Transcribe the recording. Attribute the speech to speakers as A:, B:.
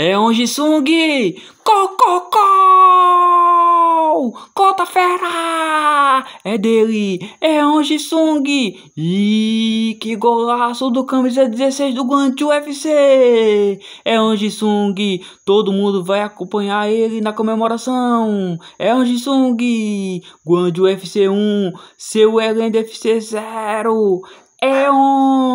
A: É onde Sung! Cococó! Cota fera! É dele! É onde Sung! E que golaço do camisa 16 do Guante UFC! É onde Sung! Todo mundo vai acompanhar ele na comemoração! É onde Sung! Guante UFC 1, seu Elend FC 0! É onde